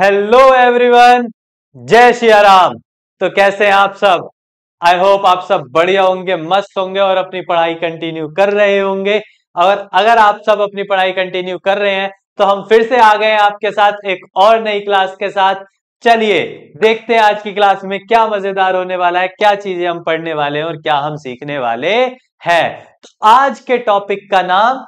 Hello everyone जय राम तो कैसे हैं आप सब आई होप आप सब बढ़िया होंगे मस्त होंगे और अपनी पढ़ाई कंटिन्यू कर रहे होंगे और अगर आप सब अपनी पढ़ाई कंटिन्यू कर रहे हैं तो हम फिर से आ गए हैं आपके साथ एक और नई क्लास के साथ चलिए देखते हैं आज की क्लास में क्या मजेदार होने वाला है क्या चीजें हम पढ़ने वाले हैं और क्या हम सीखने वाले हैं तो आज के टॉपिक का नाम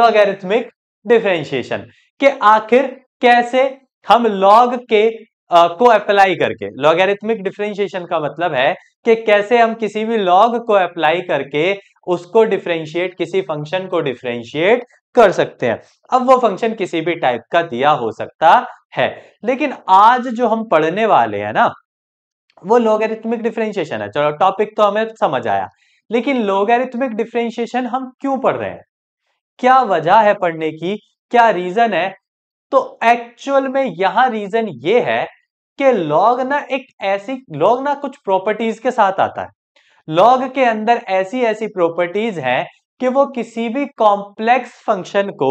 लॉगरिथमिक डिफ्रेंशिएशन के आखिर कैसे हम लॉग के आ, को अप्लाई करके लॉगेरिथमिक डिफ्रेंशिएशन का मतलब है कि कैसे हम किसी भी लॉग को अप्लाई करके उसको डिफ्रेंशिएट किसी फंक्शन को डिफ्रेंशिएट कर सकते हैं अब वो फंक्शन किसी भी टाइप का दिया हो सकता है लेकिन आज जो हम पढ़ने वाले हैं ना वो लोगेरिथमिक डिफ्रेंशिएशन है चलो टॉपिक तो हमें समझ आया लेकिन लोगेरिथमिक डिफ्रेंशिएशन हम क्यों पढ़ रहे हैं क्या वजह है पढ़ने की क्या रीजन है तो एक्चुअल में यहां रीजन ये है कि लॉग ना एक ऐसी लॉग ना कुछ प्रॉपर्टीज के साथ आता है लॉग के अंदर ऐसी ऐसी प्रॉपर्टीज हैं कि वो किसी भी कॉम्प्लेक्स फंक्शन को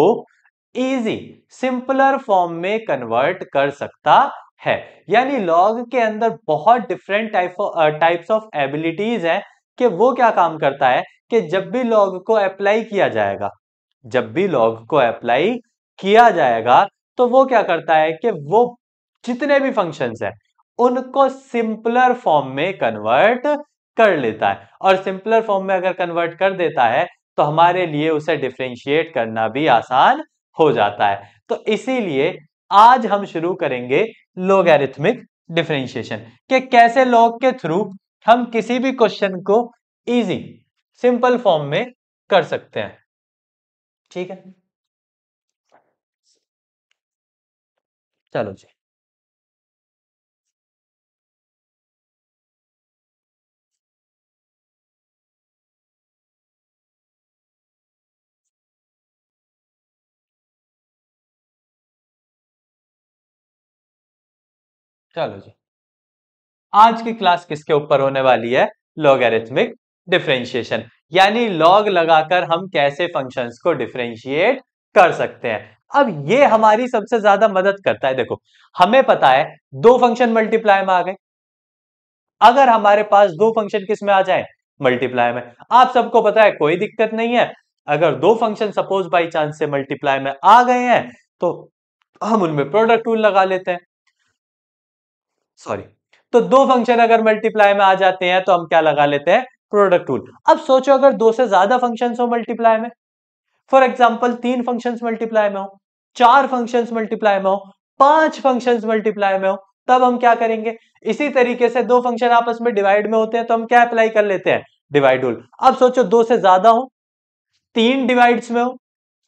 इजी सिंपलर फॉर्म में कन्वर्ट कर सकता है यानी लॉग के अंदर बहुत different type types of abilities हैं कि वो क्या काम करता है कि जब भी लॉग को अप्लाई किया जाएगा जब भी लॉग को अप्लाई किया जाएगा तो वो क्या करता है कि वो जितने भी फंक्शंस हैं उनको सिंपलर फॉर्म में कन्वर्ट कर लेता है और सिंपलर फॉर्म में अगर कन्वर्ट कर देता है तो हमारे लिए उसे डिफ्रेंशिएट करना भी आसान हो जाता है तो इसीलिए आज हम शुरू करेंगे लोगरिथमिक डिफ्रेंशिएशन के कैसे लॉग के थ्रू हम किसी भी क्वेश्चन को इजी सिंपल फॉर्म में कर सकते हैं ठीक है चलो जी चलो जी आज की क्लास किसके ऊपर होने वाली है लॉगरिथमिक डिफ्रेंशिएशन यानी लॉग लगाकर हम कैसे फंक्शंस को डिफ्रेंशिएट कर सकते हैं अब ये हमारी सबसे ज्यादा मदद करता है देखो हमें पता है दो फंक्शन मल्टीप्लाई में आ गए अगर हमारे पास दो फंक्शन किस में आ जाए मल्टीप्लाई में आप सबको पता है कोई दिक्कत नहीं है अगर दो फंक्शन सपोज बाई चांस से मल्टीप्लाई में आ गए हैं तो हम उनमें प्रोडक्ट रूल लगा लेते हैं सॉरी तो दो फंक्शन अगर मल्टीप्लाई में आ जाते हैं तो हम क्या लगा लेते हैं प्रोडक्ट रूल अब सोचो अगर दो से ज्यादा फंक्शन हो मल्टीप्लाई में फॉर एग्जाम्पल तीन फंक्शन मल्टीप्लाई में हो चार फंक्शन मल्टीप्लाई में हो पांच फंक्शन मल्टीप्लाई में हो तब हम क्या करेंगे इसी तरीके से दो फंक्शन आपस में डिवाइड में होते हैं तो हम क्या अप्लाई कर लेते हैं डिवाइड रूल अब सोचो दो से ज्यादा हो तीन डिवाइड्स में हो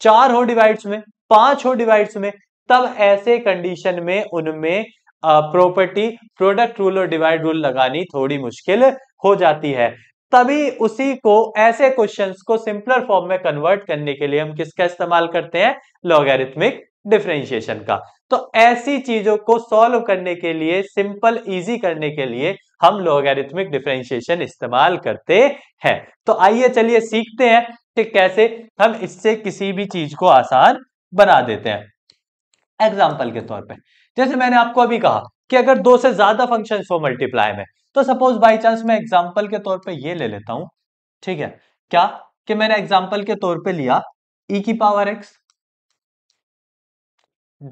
चार हो डिवाइड्स में पांच हो डिवाइड्स में तब ऐसे कंडीशन में उनमें प्रॉपर्टी प्रोडक्ट रूल और डिवाइड रूल लगानी थोड़ी मुश्किल हो जाती है तभी उसी को ऐसे क्वेश्चंस को सिंपलर फॉर्म में कन्वर्ट करने के लिए हम किसका इस्तेमाल करते हैं लॉगरिथमिक डिफ्रेंशिएशन का तो ऐसी चीजों को सॉल्व करने के लिए सिंपल इजी करने के लिए हम लॉगरिथमिक डिफ्रेंशिएशन इस्तेमाल करते हैं तो आइए चलिए सीखते हैं कि कैसे हम इससे किसी भी चीज को आसान बना देते हैं एग्जाम्पल के तौर पर जैसे मैंने आपको अभी कहा कि अगर दो से ज्यादा फंक्शन हो मल्टीप्लाई में तो सपोज बाई चांस मैं एग्जाम्पल के तौर पे ये ले लेता हूं ठीक है क्या कि मैंने एग्जाम्पल के तौर पे लिया e की power x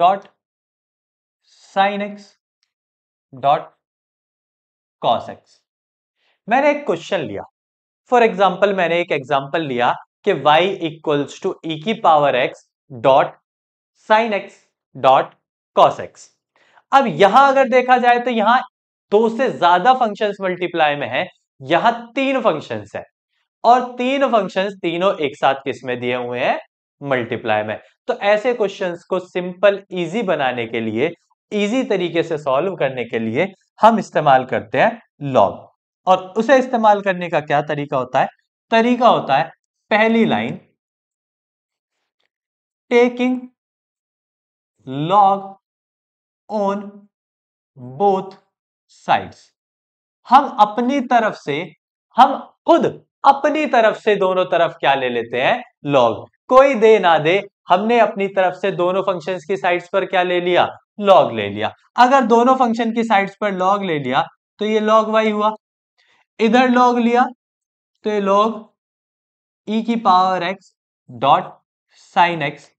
dot sine x dot cos x मैंने एक क्वेश्चन लिया फॉर एग्जाम्पल मैंने एक एग्जाम्पल लिया कि y इक्वल्स टू e की power x dot sine x dot cos x अब यहां अगर देखा जाए तो यहां दो तो से ज्यादा फंक्शंस मल्टीप्लाई में है यहां तीन फंक्शंस है और तीन फंक्शंस तीनों एक साथ किस में दिए हुए हैं मल्टीप्लाई में तो ऐसे क्वेश्चंस को सिंपल इजी बनाने के लिए इजी तरीके से सॉल्व करने के लिए हम इस्तेमाल करते हैं लॉग और उसे इस्तेमाल करने का क्या तरीका होता है तरीका होता है पहली line taking log on both sides हम अपनी तरफ से हम खुद अपनी तरफ से दोनों तरफ क्या ले लेते हैं लॉग कोई दे ना दे हमने अपनी तरफ से दोनों फंक्शंस की साइड्स पर क्या ले लिया लॉग ले लिया अगर दोनों फंक्शन की साइड्स पर लॉग ले लिया तो ये लॉग वाई हुआ इधर लॉग लिया तो ये लॉग ई e की power x dot sine x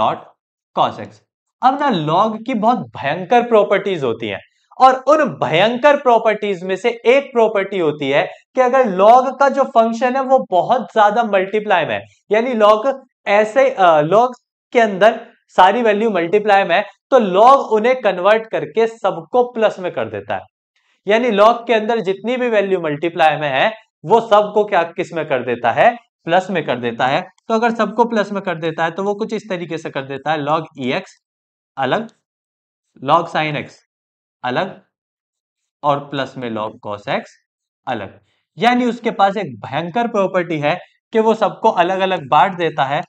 dot cos x अब ना लॉग की बहुत भयंकर प्रॉपर्टीज होती हैं और उन भयंकर प्रॉपर्टीज में से एक प्रॉपर्टी होती है कि अगर लॉग का जो फंक्शन है वो बहुत ज्यादा मल्टीप्लाई में यानी लॉग ऐसे लॉग के अंदर सारी वैल्यू मल्टीप्लाई में है तो लॉग उन्हें कन्वर्ट करके सबको प्लस में कर देता है यानी लॉग के अंदर जितनी भी वैल्यू मल्टीप्लाई में है वो सबको क्या किस में कर देता है प्लस में कर देता है तो अगर सबको प्लस में कर देता है तो वो कुछ इस तरीके से कर देता है लॉग ई एक्स अलग लॉग साइन एक्स अलग और प्लस में लॉग कॉस एक्स अलग यानी उसके पास एक भयंकर प्रॉपर्टी है कि वो सबको अलग अलग बांट देता है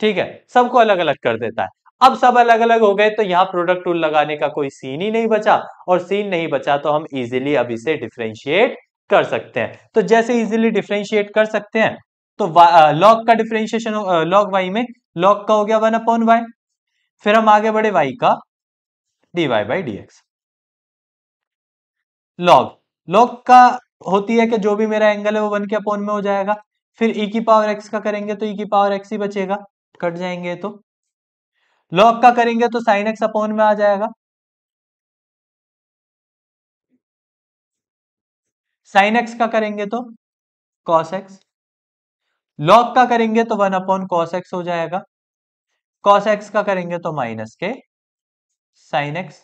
ठीक है सबको अलग अलग कर देता है अब सब अलग अलग हो गए तो यहाँ प्रोडक्ट रूल लगाने का कोई सीन ही नहीं बचा और सीन नहीं बचा तो हम इजिली अब इसे डिफ्रेंशिएट कर सकते हैं तो जैसे इजिली डिफ्रेंशिएट कर सकते हैं तो लॉग का डिफ्रेंशिएशन लॉग वाई में लॉग का हो गया वन अपॉन वाई फिर हम आगे बढ़े वाई का d y by d x log log का होती है कि जो भी मेरा एंगल है वो वन के अपोन में हो जाएगा फिर ई e की पावर एक्स का करेंगे तो ई e की पावर एक्स ही बचेगा कट जाएंगे तो लॉग का करेंगे तो साइन एक्स अपॉन में आ जाएगा साइन एक्स का करेंगे तो कॉस एक्स लॉग का करेंगे तो वन अपॉन कॉस एक्स हो जाएगा कॉस एक्स का करेंगे तो माइनस के साइन एक्स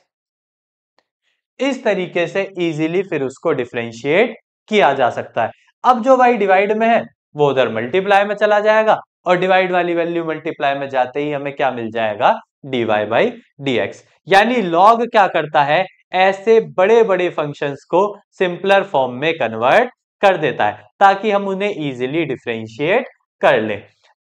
इस तरीके से इजीली फिर उसको डिफ्रेंशिएट किया जा सकता है अब जो वाई डिवाइड में है वो उधर मल्टीप्लाई में चला जाएगा और डिवाइड वाली वैल्यू मल्टीप्लाई में जाते ही हमें क्या मिल जाएगा डीवाई बाई डी एक्स यानी लॉग क्या करता है ऐसे बड़े बड़े फंक्शंस को सिंपलर फॉर्म में कन्वर्ट कर देता है ताकि हम उन्हें इजीली डिफ्रेंशिएट कर ले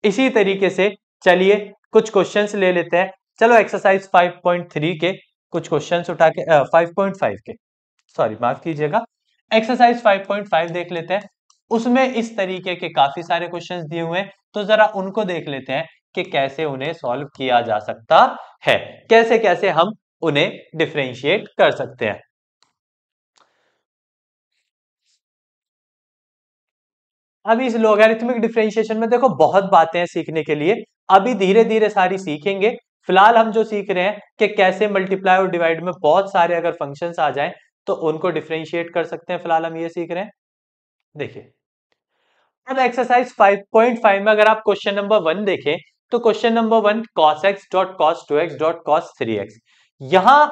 इसी तरीके से चलिए कुछ क्वेश्चंस ले लेते हैं चलो एक्सरसाइज 5.3 के कुछ क्वेश्चंस उठा के फाइव पॉइंट फाइव के सॉरी माफ कीजिएगा एक्सरसाइज 5.5 देख लेते हैं उसमें इस तरीके के काफी सारे क्वेश्चंस दिए हुए हैं तो जरा उनको देख लेते हैं कि कैसे उन्हें सॉल्व किया जा सकता है कैसे कैसे हम उन्हें डिफ्रेंशिएट कर सकते हैं अभी इस लोगारिथमिक डिफ्रेंशिएशन में देखो बहुत बातें हैं सीखने के लिए अभी धीरे धीरे सारी सीखेंगे फिलहाल हम जो सीख रहे हैं कि कैसे मल्टीप्लाई और डिवाइड में बहुत सारे अगर फंक्शन आ जाए तो उनको डिफ्रेंशिएट कर सकते हैं फिलहाल हम ये सीख रहे हैं देखिए अब एक्सरसाइज 5.5 में अगर आप क्वेश्चन नंबर वन देखें तो question number one cos x dot cos two x dot cos three x यहां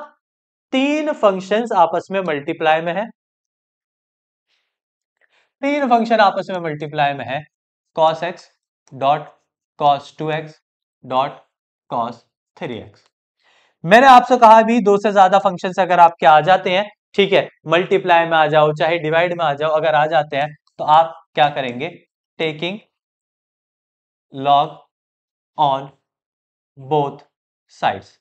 तीन फंक्शंस आपस में मल्टीप्लाई में है तीन फंक्शन आपस में मल्टीप्लाई में है cos x dot cos two x dot cos three x मैंने आपसे कहा भी दो से ज्यादा फंक्शन अगर आपके आ जाते हैं ठीक है मल्टीप्लाई में आ जाओ चाहे डिवाइड में आ जाओ अगर आ जाते हैं तो आप क्या करेंगे taking log on both sides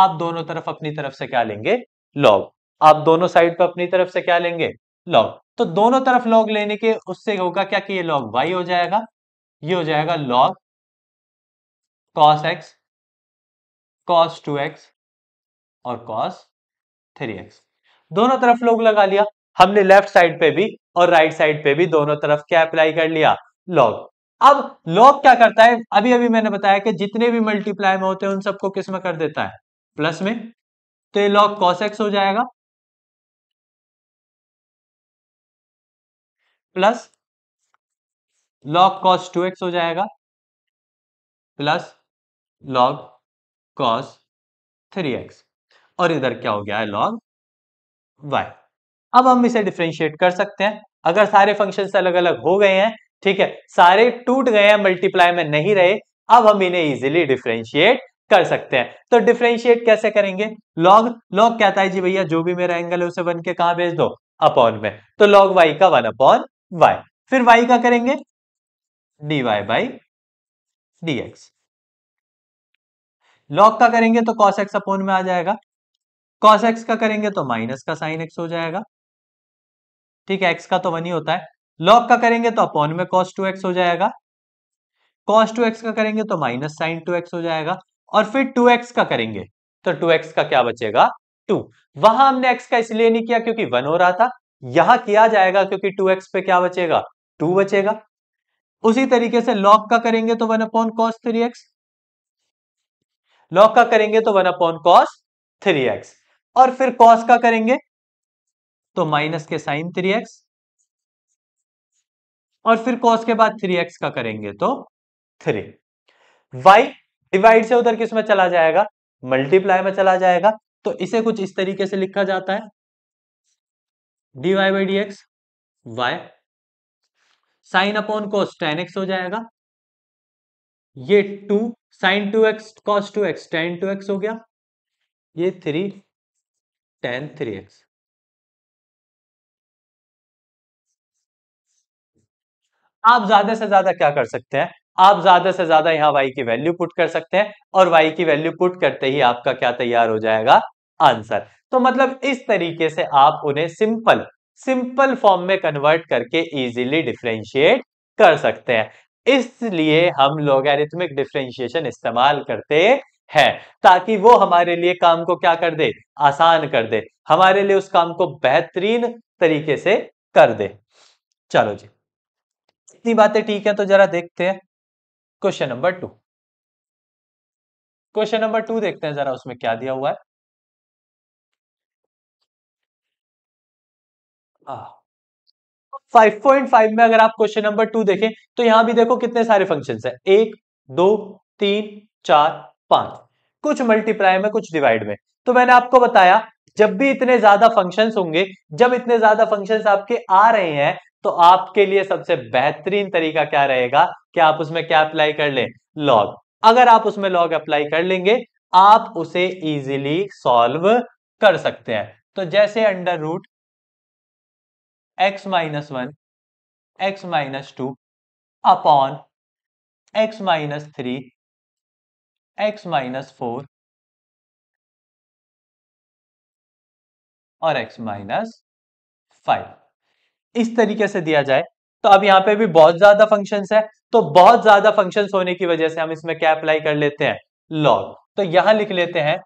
आप दोनों तरफ अपनी तरफ से क्या लेंगे लॉग आप दोनों साइड पर अपनी तरफ से क्या लेंगे लॉग तो दोनों तरफ लॉग लेने के उससे होगा क्या कि ये लॉग वाई हो जाएगा ये हो जाएगा log cos x cos two x और कॉस थ्री एक्स दोनों तरफ लोग लगा लिया हमने लेफ्ट साइड पे भी और राइट right साइड पे भी दोनों तरफ क्या अप्लाई कर लिया लॉग अब लॉग क्या करता है अभी अभी मैंने बताया कि जितने भी मल्टीप्लाई में होते हैं उन सबको किस में कर देता है प्लस में तो ये लॉग कॉस एक्स हो जाएगा plus log cos two x हो जाएगा plus log cos three x और इधर क्या हो गया है लॉग वाई अब हम इसे डिफ्रेंशिएट कर सकते हैं अगर सारे फंक्शन अलग अलग हो गए हैं ठीक है सारे टूट गए हैं मल्टीप्लाई में नहीं रहे अब हम इन्हें इजिली डिफ्रेंशिएट कर सकते हैं तो डिफ्रेंशिएट कैसे करेंगे लॉग लॉग कहता है जी भैया जो भी मेरा एंगल है उसे वन के कहा भेज दो अपॉन में तो लॉग वाई का वन अपॉन वाई फिर वाई का करेंगे d y by d x log का करेंगे तो कॉस एक्स अपोन में आ जाएगा कॉस एक्स का करेंगे तो माइनस का साइन एक्स हो जाएगा ठीक है एक्स का तो वन ही होता है लॉग का करेंगे तो अपॉन में कॉस टू एक्स हो जाएगा कॉस टू एक्स का करेंगे तो माइनस साइन टू एक्स हो जाएगा और फिर टू एक्स का करेंगे तो टू एक्स का क्या बचेगा टू वहां हमने एक्स का इसलिए नहीं किया क्योंकि वन हो रहा था यहां किया जाएगा क्योंकि टू एक्स पे क्या बचेगा टू बचेगा उसी तरीके से लॉग का करेंगे तो one upon cos three x log का करेंगे तो one upon cos three x और फिर कॉस का करेंगे तो माइनस के साइन थ्री एक्स और फिर कॉस के बाद थ्री एक्स का करेंगे तो थ्री वाई डिवाइड से उधर किस में चला जाएगा मल्टीप्लाई में चला जाएगा तो इसे कुछ इस तरीके से लिखा जाता है d y by d x y sine upon cos tan x हो जाएगा ये two sine two x cos two x tan two x हो गया ये थ्री टेन थ्री एक्स आप ज्यादा से ज्यादा क्या कर सकते हैं आप ज्यादा से ज्यादा यहां वाई की वैल्यू पुट कर सकते हैं और वाई की वैल्यू पुट करते ही आपका क्या तैयार हो जाएगा आंसर तो मतलब इस तरीके से आप उन्हें सिंपल सिंपल फॉर्म में कन्वर्ट करके इजीली डिफ्रेंशिएट कर सकते हैं इसलिए हम्म। हम लोग एरिथमिक डिफ्रेंशिएशन इस्तेमाल करते हैं ताकि वो हमारे लिए काम को क्या कर दे आसान कर दे हमारे लिए उस काम को बेहतरीन तरीके से कर दे चलो जी इतनी बातें ठीक है तो जरा देखते हैं question number two question number two देखते हैं जरा उसमें क्या दिया हुआ है आ, 5.5 में अगर आप क्वेश्चन नंबर टू देखें तो यहां भी देखो कितने सारे फंक्शन है एक दो तीन चार पांच कुछ मल्टीप्लाई में कुछ डिवाइड में तो मैंने आपको बताया जब भी इतने ज्यादा फंक्शंस होंगे जब इतने ज्यादा फंक्शंस आपके आ रहे हैं तो आपके लिए सबसे बेहतरीन तरीका क्या रहेगा कि आप उसमें क्या अप्लाई कर लें लॉग अगर आप उसमें लॉग अप्लाई कर लेंगे आप उसे इजीली सॉल्व कर सकते हैं तो जैसे under root x minus one x minus two upon x minus three x minus four और एक्स माइनस फाइव इस तरीके से दिया जाए तो अब यहां पे भी बहुत ज्यादा फंक्शंस है तो बहुत ज्यादा फंक्शंस होने की वजह से हम इसमें क्या अप्लाई कर लेते हैं लॉग तो यहां लिख लेते हैं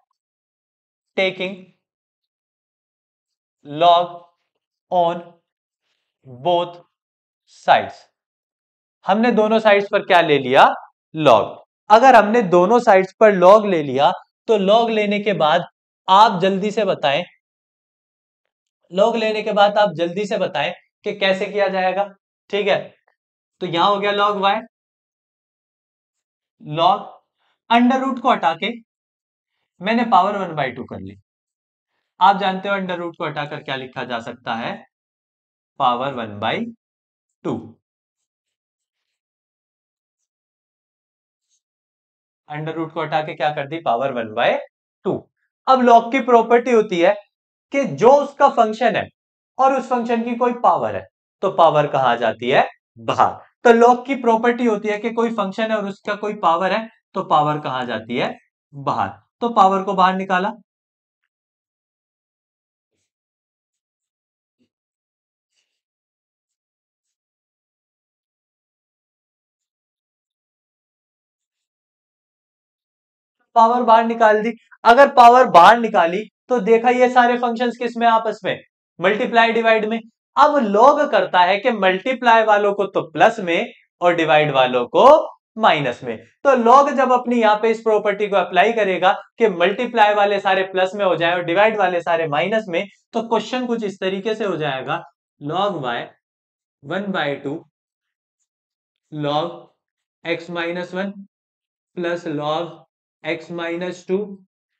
taking log on both sides हमने दोनों साइड्स पर क्या ले लिया लॉग अगर हमने दोनों साइड्स पर लॉग ले लिया तो लॉग लेने के बाद आप जल्दी से बताएं लॉग लेने के बाद आप जल्दी से बताएं कि कैसे किया जाएगा ठीक है तो यहां हो गया log y log under root को हटा के मैंने पावर वन बाई टू कर ली आप जानते हो अंडर रूट को हटाकर क्या लिखा जा सकता है power one by two under root को हटा के क्या कर दी पावर वन बाय टू अब लॉग की प्रॉपर्टी होती है कि जो उसका फंक्शन है और उस फंक्शन की कोई पावर है तो पावर कहा जाती है बाहर तो लॉग की प्रॉपर्टी होती है कि कोई फंक्शन है और उसका कोई पावर है तो पावर कहा जाती है बाहर तो पावर को बाहर निकाला पावर बाहर निकाल दी अगर पावर बाहर निकाली तो देखा ये सारे फंक्शंस किस में आपस में मल्टीप्लाई डिवाइड में अब लॉग करता है कि मल्टीप्लाई वालों को तो प्लस में और डिवाइड वालों को माइनस में तो लॉग जब अपनी यहां पे इस प्रॉपर्टी को अप्लाई करेगा कि मल्टीप्लाई वाले सारे प्लस में हो जाए और डिवाइड वाले सारे माइनस में तो क्वेश्चन कुछ इस तरीके से हो जाएगा log y one by two log x minus one plus log x minus two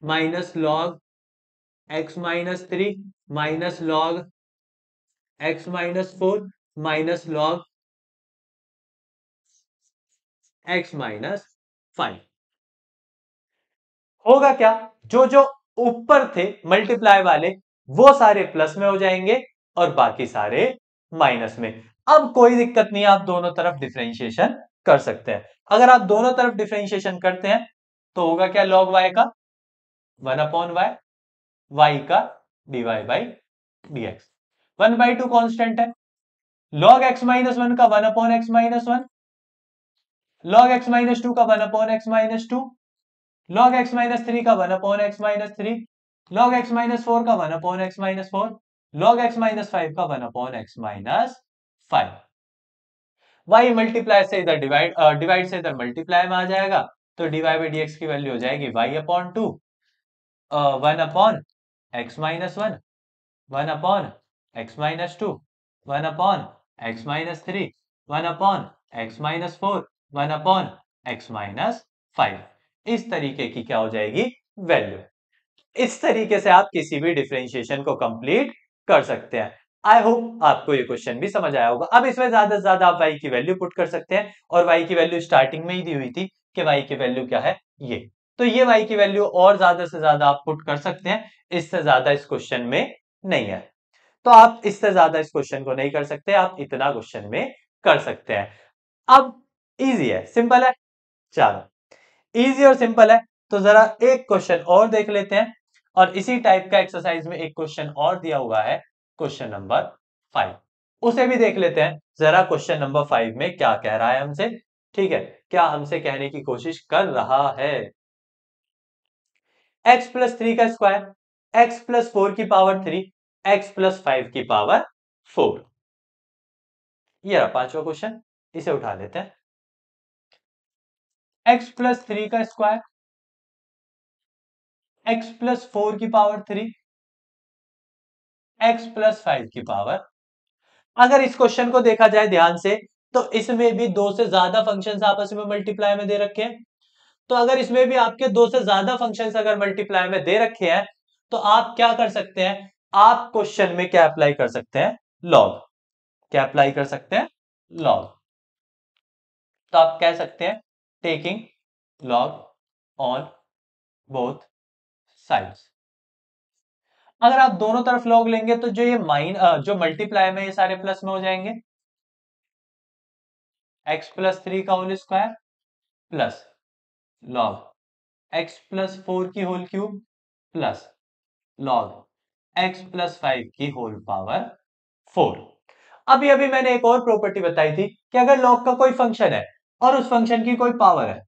minus log x minus three minus log x minus four minus log x minus five होगा क्या जो जो ऊपर थे मल्टीप्लाई वाले वो सारे प्लस में हो जाएंगे और बाकी सारे माइनस में अब कोई दिक्कत नहीं आप दोनों तरफ डिफ्रेंशिएशन कर सकते हैं अगर आप दोनों तरफ डिफ्रेंशिएशन करते हैं तो होगा क्या लॉग वाई का वन अपॉन वाई वाई का d y by d x one by two constant है लॉग एक्स माइनस वन का one upon x minus one log x minus two का one upon x minus two log x minus three का one upon x minus three log x minus four का one upon x minus four log x minus five का one upon x minus five y multiply से इधर divide divide से इधर multiply में आ जाएगा तो d y by d x की वैल्यू हो जाएगी y upon two one upon x minus one one upon x minus two one upon x minus three one upon x minus four one upon x minus five इस तरीके की क्या हो जाएगी value इस तरीके से आप किसी भी डिफ्रेंशिएशन को कंप्लीट कर सकते हैं आई होप आपको ये क्वेश्चन भी समझ आया होगा अब इसमें ज्यादा से ज्यादा आप वाई की वैल्यू पुट कर सकते हैं और वाई की वैल्यू स्टार्टिंग में ही दी हुई थी कि वाई की वैल्यू क्या है ये तो ये वाई की वैल्यू और ज्यादा से ज्यादा आप पुट कर सकते हैं इससे ज्यादा इस क्वेश्चन में नहीं है तो आप इससे ज्यादा इस क्वेश्चन को नहीं कर सकते आप इतना क्वेश्चन में कर सकते हैं अब इजी है सिंपल है चलो इजी और सिंपल है तो जरा एक क्वेश्चन और देख लेते हैं और इसी टाइप का एक्सरसाइज में एक क्वेश्चन और दिया हुआ है क्वेश्चन नंबर फाइव उसे भी देख लेते हैं जरा क्वेश्चन नंबर फाइव में क्या कह रहा है हमसे ठीक है क्या हमसे कहने की कोशिश कर रहा है x प्लस थ्री का स्क्वायर x प्लस फोर की power three x plus five की पावर फोर ये रहा पांचवा क्वेश्चन इसे उठा लेते हैं x प्लस थ्री का स्क्वायर x प्लस फोर की power three x plus five की पावर अगर इस क्वेश्चन को देखा जाए ध्यान से तो इसमें भी दो से ज्यादा फंक्शन आपस में मल्टीप्लाई में दे रखे हैं तो अगर इसमें भी आपके दो से ज्यादा फंक्शन अगर मल्टीप्लाई में दे रखे हैं तो आप क्या कर सकते हैं आप क्वेश्चन में क्या अप्लाई कर सकते हैं लॉग क्या अप्लाई कर सकते हैं लॉग तो आप कह सकते हैं taking log on both side अगर आप दोनों तरफ लॉग लेंगे तो जो ये माइन जो मल्टीप्लाई में ये सारे प्लस में हो जाएंगे एक्स प्लस थ्री का whole square plus log x plus four की whole cube plus log x plus five की होल पावर फोर अभी अभी मैंने एक और प्रॉपर्टी बताई थी कि अगर लॉग का कोई फंक्शन है और उस फंक्शन की कोई पावर है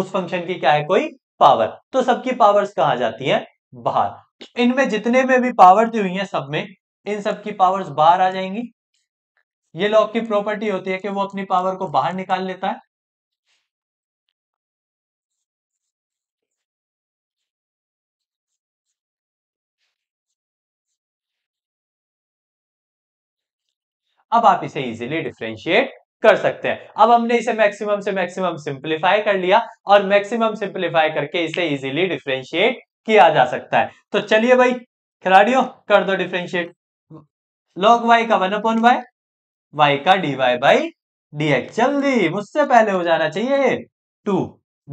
उस फंक्शन की क्या है कोई पावर तो सबकी पावर्स कहा जाती है बाहर इनमें जितने में भी पावर दी हुई है सब में इन सब की पावर्स बाहर आ जाएंगी ये लॉक की प्रॉपर्टी होती है कि वो अपनी पावर को बाहर निकाल लेता है अब आप इसे इजीली डिफ्रेंशिएट कर सकते हैं अब हमने इसे मैक्सिमम से मैक्सिमम सिंप्लीफाई कर लिया और मैक्सिमम सिंप्लीफाई करके इसे इजीली डिफ्रेंशिएट किया जा सकता है तो चलिए भाई खिलाड़ियों कर दो डिफ्रेंशिएट लॉग वाई का वन अपॉन वाई y का dy y by d x जल्दी मुझसे पहले हो जाना चाहिए टू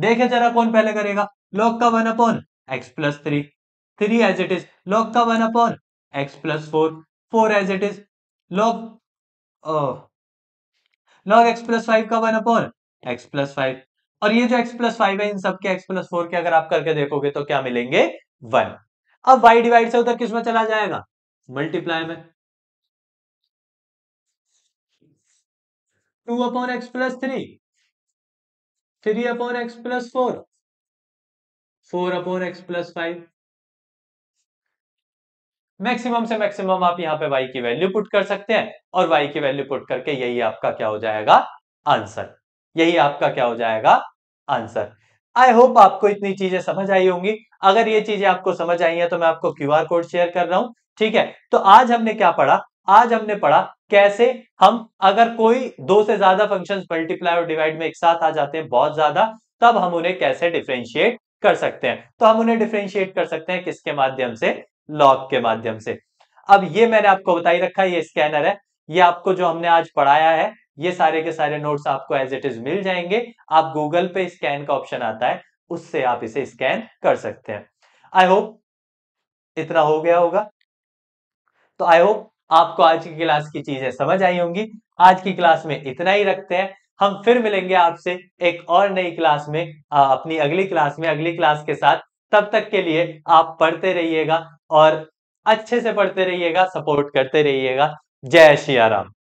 देखे जरा कौन पहले करेगा लॉग का one upon x plus three three as it is log का one upon x plus four four as it is log log x plus five का one upon x plus five और ये जो x प्लस फाइव है इन सबके x plus four के अगर आप करके देखोगे तो क्या मिलेंगे वन अब y डिवाइड से उधर किसमें चला जाएगा मल्टीप्लाई में two upon x plus three three upon x plus four four upon x plus five maximum से मैक्सिमम आप यहां पे वाई की वैल्यू पुट कर सकते हैं और वाई की वैल्यू पुट करके यही आपका क्या हो जाएगा आंसर यही आपका क्या हो जाएगा आंसर आई होप आपको इतनी चीजें समझ आई होंगी अगर ये चीजें आपको समझ आई हैं तो मैं आपको क्यूआर कोड शेयर कर रहा हूं ठीक है तो आज हमने क्या पढ़ा आज हमने पढ़ा कैसे हम अगर कोई दो से ज्यादा फंक्शंस मल्टीप्लाई और डिवाइड में एक साथ आ जाते हैं बहुत ज्यादा तब हम उन्हें कैसे डिफ्रेंशिएट कर सकते हैं तो हम उन्हें डिफ्रेंशिएट कर सकते हैं किसके माध्यम से लॉग के माध्यम से अब ये मैंने आपको बताई रखा ये स्कैनर है ये आपको जो हमने आज पढ़ाया है ये सारे के सारे नोट्स आपको एज इट इज मिल जाएंगे आप गूगल पे स्कैन का ऑप्शन आता है उससे आप इसे स्कैन कर सकते हैं आई होप इतना हो गया होगा तो आई होप आपको आज की क्लास की चीजें समझ आई होंगी आज की क्लास में इतना ही रखते हैं हम फिर मिलेंगे आपसे एक और नई क्लास में आ, अपनी अगली क्लास में अगली क्लास के साथ तब तक के लिए आप पढ़ते रहिएगा और अच्छे से पढ़ते रहिएगा सपोर्ट करते रहिएगा जय श्री राम